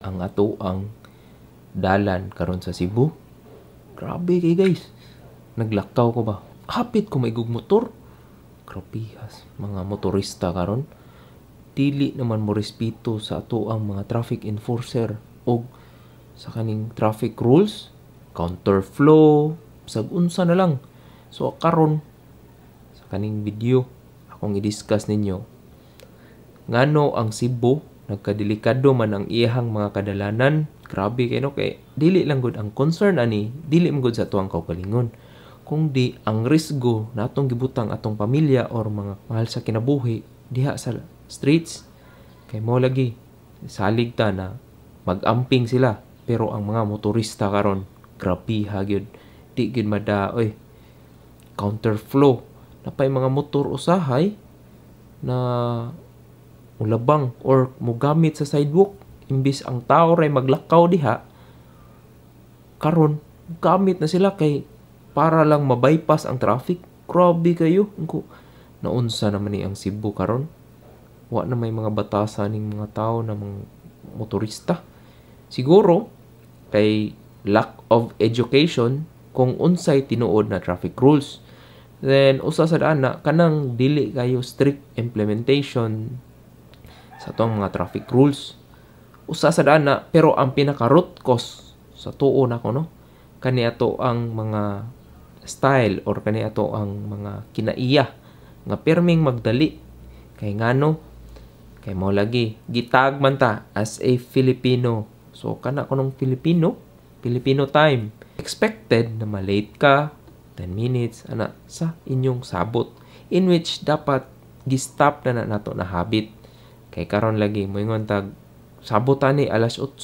ang ato ang dalan karon sa Cebu. Grabe kay guys. Naglakaw ko ba? Kapit ko may motor. Kropihas, mga motorista karon. Dili naman mo respeto sa ato ang mga traffic enforcer o sa kaning traffic rules, counterflow, sag unsa na lang. So karon sa kaning video akong i-discuss ninyo ngano ang Cebu nagkadelikado man ang iyahang mga kadalanan, grabe kay no kay dili lang gud ang concern ani, dili man gud sa tuang kaugalingon. Kung di ang risgo natong na gibutang atong pamilya or mga mahal sa kinabuhi diha sa streets kay mo lagi salig ta na mag-amping sila pero ang mga motorista karon grabe ha gyud di gyud madaoy counterflow na pay mga motor usahay na mulabang or mugamit sa sidewalk imbis ang tao ray maglakaw diha karon gamit na sila kay para lang mabypass ang traffic grabe kayo ko naunsa naman ni ang Cebu karon wa na may mga batasan ning mga tao na mga motorista siguro kay lack of education kung unsay tinuod na traffic rules. Then usa sa daan kanang dili kayo strict implementation sa tong mga traffic rules usa sa na pero ang pinaka root cause sa tuo na ko no kani ato ang mga style or kani ato ang mga kinaiya nga perming magdali kay ngano kay mo lagi gitag man ta as a Filipino so kana kunong Filipino Filipino time expected na malate ka 10 minutes ana sa inyong sabot in which dapat gistop na na nato na habit Kay karon lagi moingon tag sabutan ni alas 8.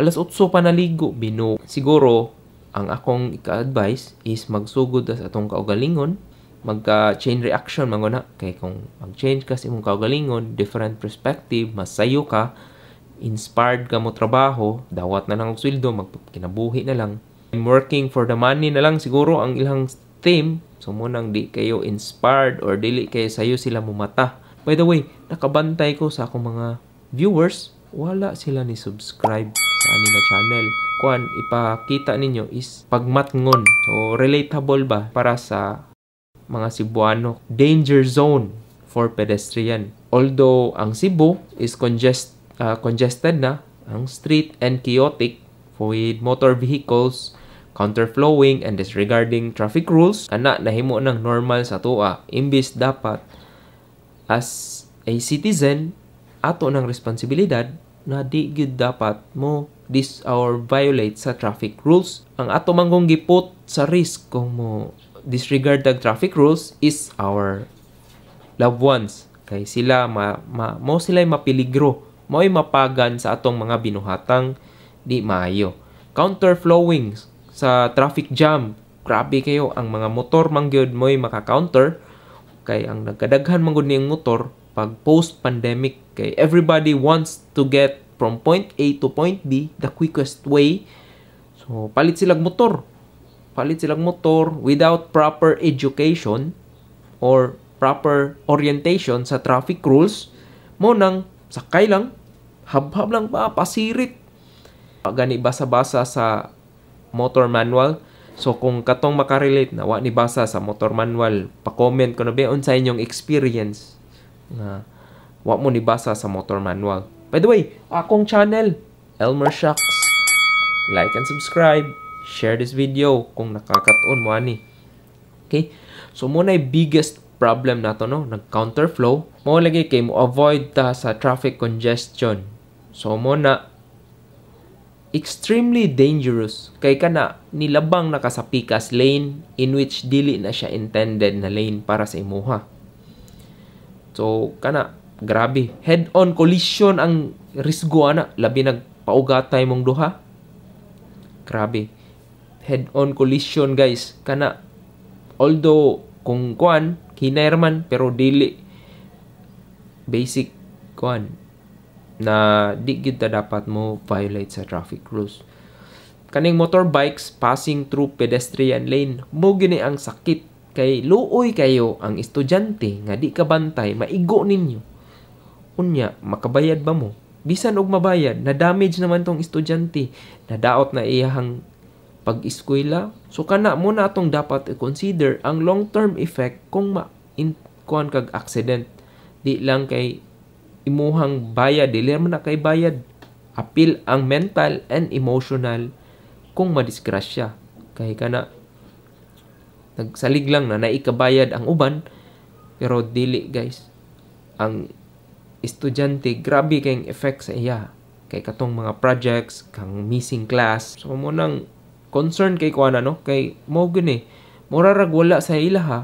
Alas 8 pa naligo bino. Siguro ang akong ika-advise is magsugod as atong kaugalingon magka-chain reaction manguna kay kung mag-change ka sa imong kaugalingon different perspective mas sayo ka inspired ka mo trabaho dawat na lang ang sweldo magkinabuhi na lang I'm working for the money na lang siguro ang ilang team, so mo nang di kayo inspired or dili kayo sayo sila mumata By the way, nakabantay ko sa akong mga viewers, wala sila ni subscribe sa anila channel. Kuan, ipakita ninyo is pagmatngon. So, relatable ba para sa mga Cebuano? Danger zone for pedestrian. Although ang Cebu is congest, uh, congested na, ang street and chaotic with motor vehicles counterflowing and disregarding traffic rules kana nahimo ng normal sa tua imbis dapat as a citizen ato ng responsibilidad na di gud dapat mo this or violate sa traffic rules. Ang ato manggong gipot sa risk kung mo disregard the traffic rules is our loved ones. Kay sila ma, ma mo sila mapiligro, mo'y mapagan sa atong mga binuhatang di maayo. Counterflowing sa traffic jam. Grabe kayo ang mga motor man mo'y maka-counter kay ang nagkadaghan man gud motor pag post pandemic kay everybody wants to get from point A to point B the quickest way so palit silang motor palit silang motor without proper education or proper orientation sa traffic rules mo nang sakay lang habhab lang pa pasirit gani basa-basa sa motor manual So kung katong makarelate na ni basa sa motor manual, pa-comment kuno be bayon inyong experience na wa mo ni basa sa motor manual. By the way, akong channel Elmer Shocks. Like and subscribe. Share this video kung nakakaton mo ani. Okay? So mo na biggest problem nato no, nag counterflow. Mo lagi kay mo avoid ta sa traffic congestion. So mo na extremely dangerous kay kana nilabang na sa pikas lane in which dili na siya intended na lane para sa imuha. So kana grabe head-on collision ang risgo ana labi nagpaugatay mong duha. Grabe. Head-on collision guys kana although kung kuan kinerman, pero dili basic kuan na di gid ta dapat mo violate sa traffic rules kaning motorbikes passing through pedestrian lane mo gini ang sakit kay luoy kayo ang estudyante nga di kabantay maigo ninyo unya makabayad ba mo bisan og mabayad na damage naman tong estudyante nadaot na iyahang pag-eskwela so kana mo na atong dapat i-consider ang long-term effect kung ma in kag accident di lang kay imuhang bayad dili man na kay bayad apil ang mental and emotional kung madisgrasya kay kana nagsalig lang na naikabayad ang uban pero dili guys ang estudyante grabe kayong effect sa iya kay katong mga projects kang missing class so mo nang concern kay kuana no kay mo gani mura rag wala sa ila ha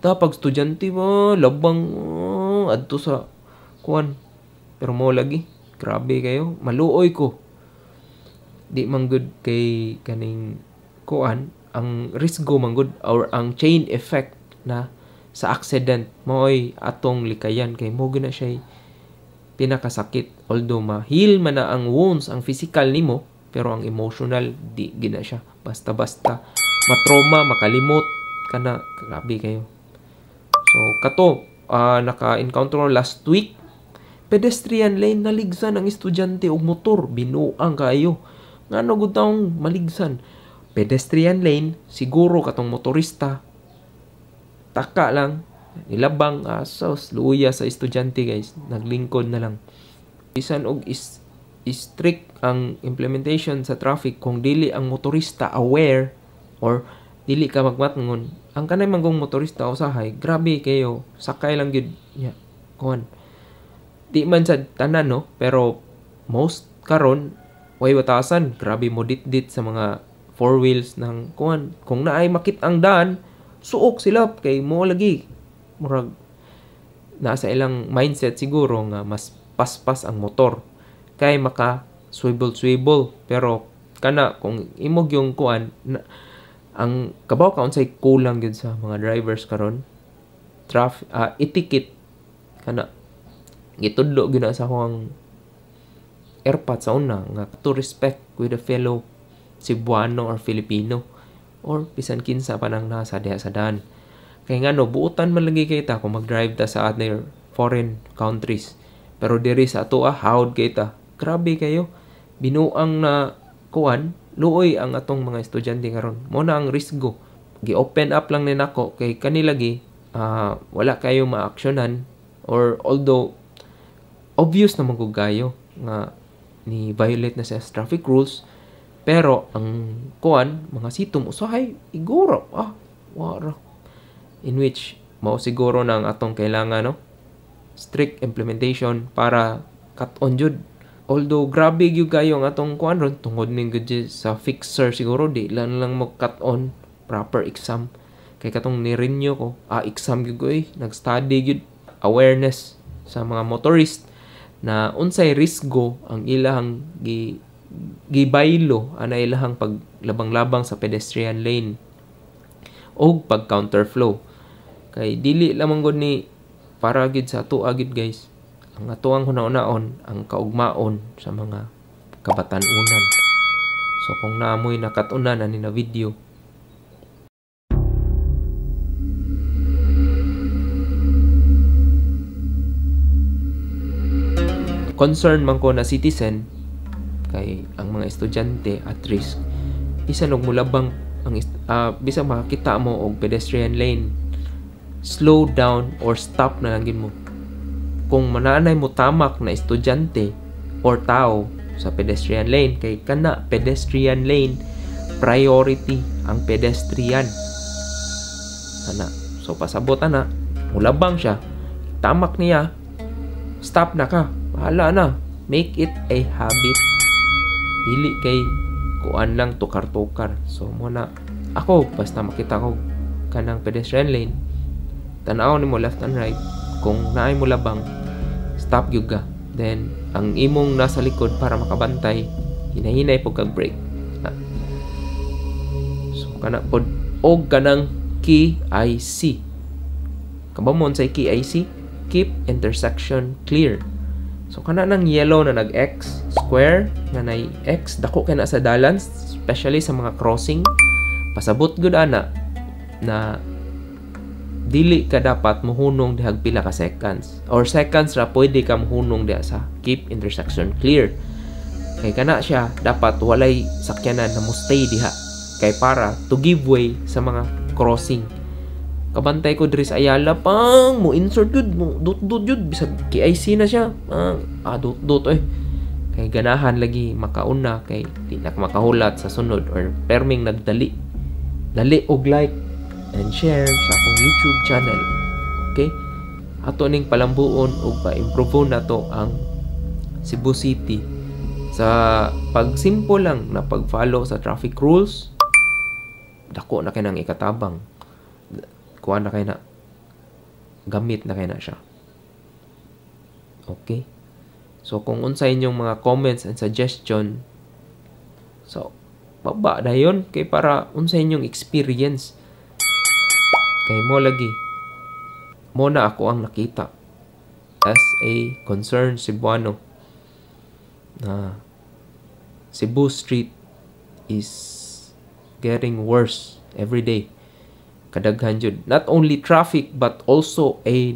ta pag estudyante mo labang oh, adto sa kuan. Pero mo lagi, grabe kayo, maluoy ko. Di man good kay kaning kuan ang risgo man good or ang chain effect na sa accident moy atong likayan kay mo gina siya pinakasakit although ma-heal man na ang wounds ang physical nimo pero ang emotional di gina siya basta-basta matrauma makalimot kana grabe kayo so kato uh, naka-encounter last week pedestrian lane naligsan ang estudyante og motor binuang kayo ngano gud taong maligsan pedestrian lane siguro katong motorista taka lang nilabang asos luya sa estudyante guys naglingkod na lang bisan og is, is strict ang implementation sa traffic kung dili ang motorista aware or dili ka magmatngon ang kanay mangong motorista usahay grabe kayo sakay lang gyud yeah. kon Di man sa tanan no, pero most karon way watasan, grabe mo dit-dit sa mga four wheels ng kuan. Kung naay makit ang dan suok sila kay mo lagi. Murag nasa ilang mindset siguro nga mas paspas ang motor kay maka swivel swivel pero kana kung imog yung kuan na, ang kabaw kaon say kulang gyud sa mga drivers karon traffic uh, ah, etiquette kana gitudlo gyud sa akong airpod sa una nga to respect with a fellow Cebuano or Filipino or bisan kinsa pa nang nasa diha sa daan. Kay nga no, buutan man lagi kita kung mag ta sa other foreign countries. Pero diri sa atoa, ah, hawd kay ta. Grabe kayo. Binuang na kuan, luoy ang atong mga estudyante karon. Mo na ang risgo. Gi-open up lang ni nako kay kanila gi uh, wala kayo maaksyonan or although obvious na magugayo nga ni violate na sa traffic rules pero ang kuan mga sitom usahay iguro ah wara in which mao siguro nang atong kailangan no strict implementation para cut on jud although grabe gyud kayo ang atong kuan ron tungod ning sa fixer siguro di lang lang mo cut on proper exam kay katong ni-renew ko ah exam gyud ko eh nag-study gyud awareness sa mga motorist na unsay risgo ang ilang gi gibaylo ana ilang paglabang-labang sa pedestrian lane o pag counterflow kay dili lamang gud ni para gid sa ato agid guys ang atoang hunaon-aon ang kaugmaon sa mga kabatan-unan so kung naamoy nakatunan ani na video concern man ko na citizen kay ang mga estudyante at risk bisan og mulabang ang uh, ah, bisan makita mo og pedestrian lane slow down or stop na lang mo kung mananay mo tamak na estudyante or tao sa pedestrian lane kay kana pedestrian lane priority ang pedestrian sana so pasabot ana mulabang siya tamak niya stop na ka Hala na, make it a habit. Dili kay kuan lang tukar-tukar. So mo na ako basta makita ko kanang pedestrian lane tanaw nimo left and right kung naay mo labang stop gyud ka. Then ang imong nasa likod para makabantay hinahinay pud kag brake. So kana pod og ganang KIC. Kabamon sa KIC, keep intersection clear So kana nang yellow na nag-x square nga nay x dako kay na sa dalan especially sa mga crossing pasabot gud ana na dili ka dapat muhunong dihag pila ka seconds or seconds ra pwede ka muhunong diha sa keep intersection clear kay kana siya dapat walay sakyanan na mo stay diha kay para to give way sa mga crossing kabantay ko Dris Ayala pang mo insert jud mo dot dot jud bisag KIC na siya ah, ah dot dot eh kay ganahan lagi makauna kay di na makahulat sa sunod or perming nagdali dali og like and share sa akong YouTube channel okay ato ning palambuon og pa-improve nato ang Cebu City sa pagsimple lang na pag-follow sa traffic rules dako na kinang ikatabang kuha na kay na gamit na kay na siya okay so kung unsa inyong mga comments and suggestion so baba dayon kay para unsa inyong experience kay mo lagi mo na ako ang nakita as a si Buano. na Cebu Street is getting worse every day kadaghan jud not only traffic but also a